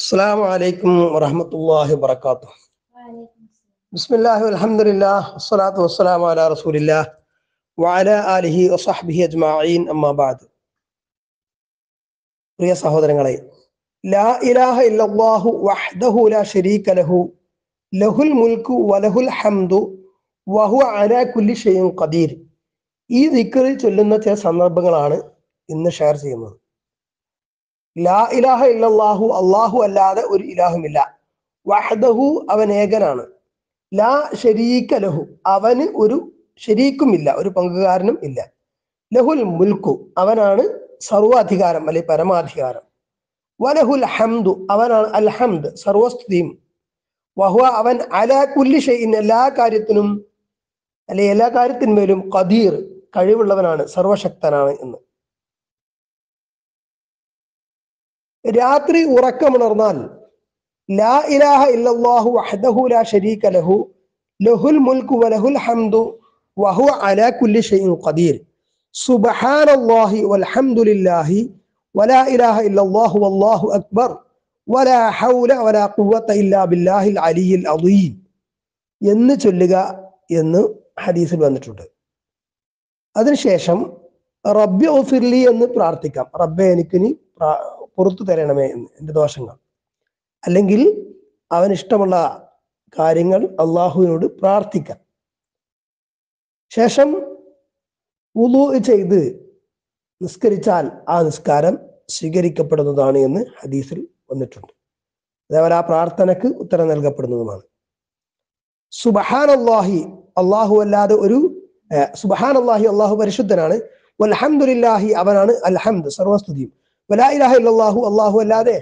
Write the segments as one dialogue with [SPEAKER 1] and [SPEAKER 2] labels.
[SPEAKER 1] അസ്സലാമലൈക്കും വറഹമത്തല്ലാഹി വബർക്കാത്തു ബിസ്മില്ലാഹി അൽഹംദുലില്ലാഹ് അസ്സലാത്തു വസ്സലാമ അല റസൂലില്ലാഹ് വഅല ആലിഹി വസ്ഹബിഹി അജ്മാഈൻ അമ്മാ ബാദ് പ്രിയ സഹോദരങ്ങളെ ലാ ഇലാഹ ഇല്ലല്ലാഹു വഹ്ദഹു ലാ ശരീക ലഹു ലഹുൽ മുൽക്കു വലഹുൽ ഹംദു വഹു അലാ കുല്ലി ഷൈഇൻ ഖദീർ ഈ ദിക്റിൽ ചൊല്ലുന്ന ചില സന്ദർഭങ്ങളാണ് ഇന്ന് ഷെയർ ചെയ്യുന്നത് ലാ ഇലാഹ ഇല്ലാഹു അള്ളാഹു അല്ലാതെ ഒരു ഇലാഹുമില്ല വഹദഹു അവൻ ഏകനാണ് ലാ ഷരീക്ക ലഹു അവന് ഒരു ശരീക്കുമില്ല ഒരു പങ്കുകാരനും ഇല്ല ലഹുൽ മുൽക്കു അവനാണ് സർവാധികാരം അല്ലെ പരമാധികാരം വലഹുൽ ഹംദു അവനാണ് അൽഹംദ് സർവസ്തുതിയും വഹു അവൻ അലാ കുല്ലി ഷെയ്ൻ എല്ലാ കാര്യത്തിനും അല്ലെ എല്ലാ കാര്യത്തിന്മേലും കദീർ കഴിവുള്ളവനാണ് സർവശക്തനാണ് എന്ന് രാത്രി ഉറക്കമുണർന്നാൽ ലാ ഇലാഹ ഇല്ലാഹു അഹദഹു ലാ ഷരീക ലഹു ലഹുൽ മുൽക്കു വലഹുൽ ഹംദു വഹു അലാ കുല്ലി ഷൈൻ ഖദീർ സുബ്ഹാനല്ലാഹി വൽഹംദുലില്ലാഹി വലാ ഇലാഹ ഇല്ലല്ലാഹു വല്ലാഹു അക്ബർ വലാ ഹൗല വലാ ഖുവത ഇല്ലാ ബില്ലാഹിൽ അലിയിൽ അദീം എന്ന് ചൊല്ലുക എന്ന് ഹദീസിൽ വന്നിട്ടുണ്ട് അതിനുശേഷം റബ്ബി ഒഫിർലി എന്ന് പ്രാർത്ഥിക്കാം റബ്ബെ എനിക്കിനി പുറത്തു തരണമേ എന്ന് എൻ്റെ ദോഷങ്ങൾ അല്ലെങ്കിൽ അവൻ ഇഷ്ടമുള്ള കാര്യങ്ങൾ അള്ളാഹുവിനോട് പ്രാർത്ഥിക്കാം ശേഷം ഉദു ചെയ്ത് നിസ്കരിച്ചാൽ ആ നിസ്കാരം സ്വീകരിക്കപ്പെടുന്നതാണ് എന്ന് ഹദീസിൽ വന്നിട്ടുണ്ട് അതേപോലെ ആ പ്രാർത്ഥനക്ക് ഉത്തരം നൽകപ്പെടുന്നതുമാണ് സുബഹാൻ അള്ളാഹി അള്ളാഹു അല്ലാതെ ഒരു സുബഹാൻ അള്ളാഹി അള്ളാഹു പരിശുദ്ധനാണ് അലഹമുല്ലാഹി അവനാണ് അൽഹംദ് സർവസ്തുതിയും വലാ ഇലാഹ ഇല്ലാഹു അള്ളാഹു അല്ലാതെ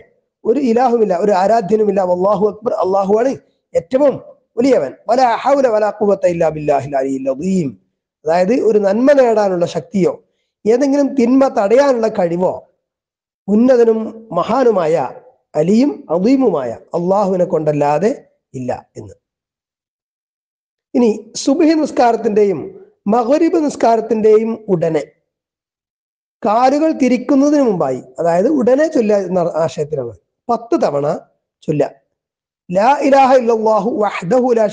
[SPEAKER 1] ഒരു ഇലാഹുമില്ല ഒരു ആരാധ്യനുമില്ല അള്ളാഹു അക്ബർ അള്ളാഹു ആണ് ഏറ്റവും വലിയവൻ വല ഹൗല വല ഇല്ലാ അതായത് ഒരു നന്മ നേടാനുള്ള ശക്തിയോ ഏതെങ്കിലും തിന്മ തടയാനുള്ള കഴിവോ ഉന്നതനും മഹാനുമായ അലിയും അദീമുമായ അള്ളാഹുവിനെ കൊണ്ടല്ലാതെ ഇല്ല എന്ന് ഇനി സുബഹി നിസ്കാരത്തിന്റെയും മഹരീബ് നിസ്കാരത്തിന്റെയും ഉടനെ കാലുകൾ തിരിക്കുന്നതിന് മുമ്പായി അതായത് ഉടനെ ചൊല്ല എന്ന ആശയത്തിലാണ് പത്ത് തവണ ചൊല്ല ലാ ഇലാഹ വഹ്ദഹു ലാ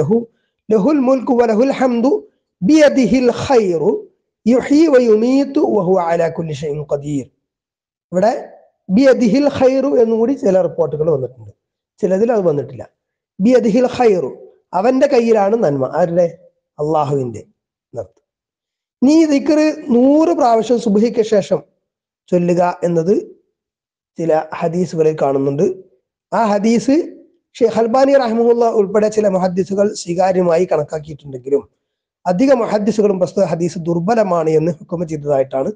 [SPEAKER 1] ലഹു ലഹുൽ വലഹുൽ ഹംദു ഖൈറു അലാ ഖദീർ ഇവിടെ ഖൈറു എന്നുകൂടി ചില റിപ്പോർട്ടുകൾ വന്നിട്ടുണ്ട് ചിലതിൽ അത് വന്നിട്ടില്ല ബി അദിഹിൽ ഖൈറു അവന്റെ കയ്യിലാണ് നന്മ ആരുടെ അള്ളാഹുവിന്റെ നിർത്ത് നീ ദിക്കറ് നൂറ് പ്രാവശ്യം സുബഹിക്ക് ശേഷം ചൊല്ലുക എന്നത് ചില ഹദീസുകളിൽ കാണുന്നുണ്ട് ആ ഹദീസ് ഷെയ്ഖ് ഹൽബാനി റഹ്മുല്ല ഉൾപ്പെടെ ചില മഹദ്ദീസുകൾ സ്വീകാര്യമായി കണക്കാക്കിയിട്ടുണ്ടെങ്കിലും അധിക മഹദ്ദീസുകളും പ്രസ്തുത ഹദീസ് ദുർബലമാണ് എന്ന് ഹുക്കമ ചെയ്തതായിട്ടാണ്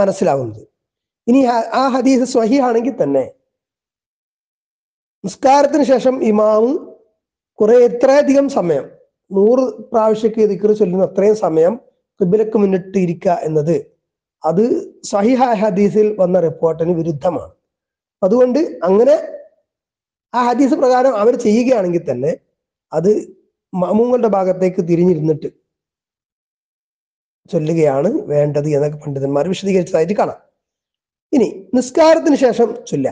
[SPEAKER 1] മനസ്സിലാവുന്നത് ഇനി ആ ഹദീസ് സ്വഹിയാണെങ്കിൽ തന്നെ നിസ്കാരത്തിന് ശേഷം ഇമാവ് കുറെ എത്രയധികം സമയം നൂറ് പ്രാവശ്യക്ക് ദിക്കർ ചൊല്ലുന്ന അത്രയും സമയം കിബിലക്ക് മുന്നിട്ട് ഇരിക്കുക എന്നത് അത് സഹിഹ ഹദീസിൽ വന്ന റിപ്പോർട്ടിന് വിരുദ്ധമാണ് അതുകൊണ്ട് അങ്ങനെ ആ ഹദീസ് പ്രകാരം അവർ ചെയ്യുകയാണെങ്കിൽ തന്നെ അത് മാമൂങ്ങളുടെ ഭാഗത്തേക്ക് തിരിഞ്ഞിരുന്നിട്ട് ചൊല്ലുകയാണ് വേണ്ടത് എന്നൊക്കെ പണ്ഡിതന്മാർ വിശദീകരിച്ചതായിട്ട് കാണാം ഇനി നിസ്കാരത്തിന് ശേഷം ചൊല്ല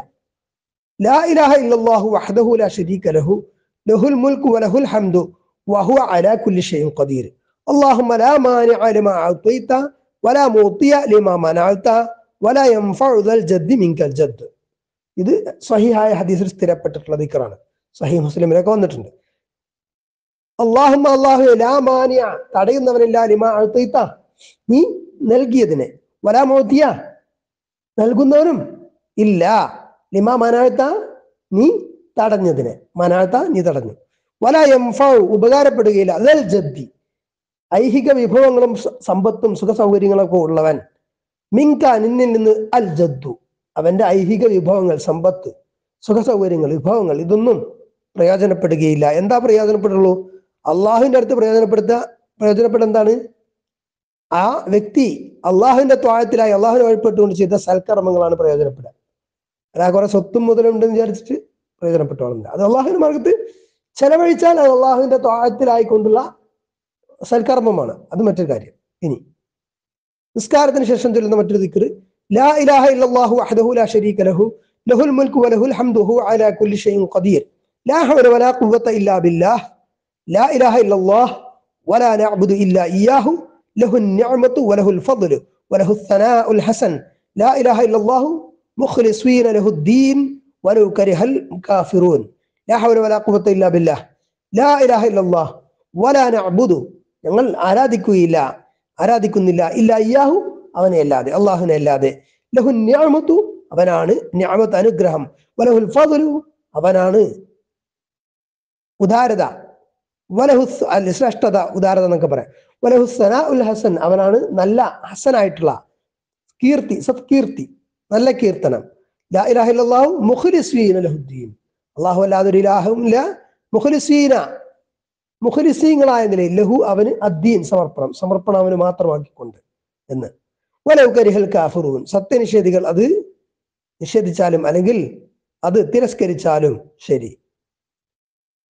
[SPEAKER 1] ലാ ഇലാഹ ഇല്ലാഹു വഹദഹു ലാ ഷരീക ലഹു ലഹുൽ മുൽക്ക് വലഹുൽ ഹംദു വഹു അലാ കുല്ലി ഷൈഇൻ ഖദീർ اللهم لا مانع لما أعطيت ولا موطي لما منعت ولا ينفع ذا الجد منك الجد ഇത് സഹിഹായ ഹദീസിൽ സ്ഥിരപ്പെട്ടിട്ടുള്ള ദിക്കറാണ് സഹി മുസ്ലിമിലൊക്കെ വന്നിട്ടുണ്ട് അള്ളാഹും അള്ളാഹു ലാ മാനിയ തടയുന്നവനില്ല ലിമ അഴുത്തീത്ത നീ നൽകിയതിനെ വലാ മോത്തിയ നൽകുന്നവനും ഇല്ല ലിമാ മനാഴ്ത്ത നീ തടഞ്ഞതിനെ മനാഴ്ത്ത നീ തടഞ്ഞു വല എംഫൗ ഉപകാരപ്പെടുകയില്ല അതൽ ജദ്ദി ഐഹിക വിഭവങ്ങളും സമ്പത്തും സുഖ സൗകര്യങ്ങളൊക്കെ ഉള്ളവൻ മിങ്കാൻ നിന്നിൽ നിന്ന് അൽ ജദ്ദു അവന്റെ ഐഹിക വിഭവങ്ങൾ സമ്പത്ത് സുഖ സൗകര്യങ്ങൾ വിഭവങ്ങൾ ഇതൊന്നും പ്രയോജനപ്പെടുകയില്ല എന്താ പ്രയോജനപ്പെടുള്ളൂ അള്ളാഹുവിന്റെ അടുത്ത് പ്രയോജനപ്പെടുത്ത പ്രയോജനപ്പെടുന്ന എന്താണ് ആ വ്യക്തി അള്ളാഹുവിന്റെ ത്വാഴത്തിലായി അള്ളാഹുവിനെ വഴിപ്പെട്ടുകൊണ്ട് ചെയ്ത സൽക്കർമ്മങ്ങളാണ് പ്രയോജനപ്പെടുക അതാ കുറെ സ്വത്തും മുതലുണ്ടെന്ന് വിചാരിച്ചിട്ട് പ്രയോജനപ്പെട്ടോളുന്നില്ല അത് അള്ളാഹുവിന്റെ മാർഗത്തിൽ ചെലവഴിച്ചാൽ അത് അള്ളാഹുവിന്റെ ത്വാഴത്തിലായിക്കൊണ്ടുള്ള സൽക്കർമ്മമാണ് അത് മറ്റൊരു കാര്യം ഇനി നിസ്കാരത്തിന് ശേഷം ചൊല്ലുന്ന മറ്റൊരു ദിക്കർ ലാ ഇലാഹ ഇല്ലാഹു അഹദഹു ലാ ഷരീക ലഹു ലഹുൽ മുൽക്ക് വലഹുൽ ഹംദുഹു അലാ കുല്ലി ഷൈൻ ഖദീർ ലാ ഹൗല വലാ ഖുവത ഇല്ലാ ബില്ലാഹ് ലാ ഇലാഹ ഇല്ലല്ലാഹ് വലാ നഅബ്ദു ഇല്ലാ ഇയ്യാഹു ലഹുൻ നിഅമതു വലഹുൽ ഫദ്ലു വലഹുൽ സനാഉൽ ഹസൻ ലാ ഇലാഹ ഇല്ലല്ലാഹു മുഖ്ലിസീന ലഹുദ്ദീൻ വലൗ കരിഹൽ കാഫിറൂൻ ലാ ഹൗല വലാ ഖുവത ഇല്ലാ ബില്ലാഹ് ലാ ഇലാഹ ഇല്ലല്ലാഹ് വലാ നഅബ്ദു ഞങ്ങൾ ആരാധിക്കുകയില്ല ആരാധിക്കുന്നില്ല ഇല്ല അയ്യാഹു അവനെ അല്ലാതെ അള്ളാഹുനെ അല്ലാതെ ലഹു ന്യാമത്തു അവനാണ് ന്യാമത്ത് അനുഗ്രഹം വലഹുൽ ഫാദലു അവനാണ് ഉദാരത വലഹു ശ്രേഷ്ഠത ഉദാരത എന്നൊക്കെ പറയാം സനാ ഉൽ ഹസൻ അവനാണ് നല്ല ഹസനായിട്ടുള്ള കീർത്തി സത്കീർത്തി നല്ല കീർത്തനം ലാ അല്ലാതെ ഒരു ലഹുദ്ദീൻ ഇല്ല മുഖലിസ്വീന മുഖരിസീങ്ങളായ നിലയിൽ ലഹു അവന് അദ്ദീൻ സമർപ്പണം സമർപ്പണം അവന് മാത്രമാക്കിക്കൊണ്ട് എന്ന് വലൗകരിഹൽ കാഫറൂൻ സത്യനിഷേധികൾ അത് നിഷേധിച്ചാലും അല്ലെങ്കിൽ അത് തിരസ്കരിച്ചാലും ശരി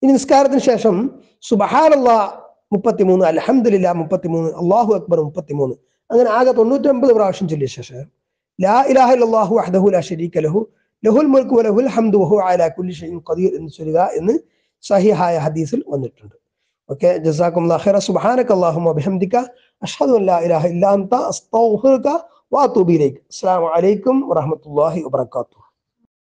[SPEAKER 1] ഇനി നിസ്കാരത്തിന് ശേഷം സുബഹാനല്ല മുപ്പത്തിമൂന്ന് അലഹമില്ല മുപ്പത്തിമൂന്ന് അള്ളാഹു അക്ബർ മുപ്പത്തിമൂന്ന് അങ്ങനെ ആകെ തൊണ്ണൂറ്റൊമ്പത് പ്രാവശ്യം ചൊല്ലിയ ശേഷം ലാ ഇലാഹ അള്ളാഹു അഹദഹു ലാ ഷരീഖ ലഹു ലഹുൽ മുൽക്കു ലഹുൽ ഹംദു വഹു അലാ കുല്ലി ഷൈൻ ഖദീർ എന്ന് ചൊല്ലുക എന്ന് സഹിഹായ ഹദീസിൽ വന്നിട്ടുണ്ട് اوكي جزاكم الله خيرا سبحانك اللهم وبحمدك اشهد ان لا اله الا انت استغفرك واتوب اليك السلام عليكم ورحمه الله وبركاته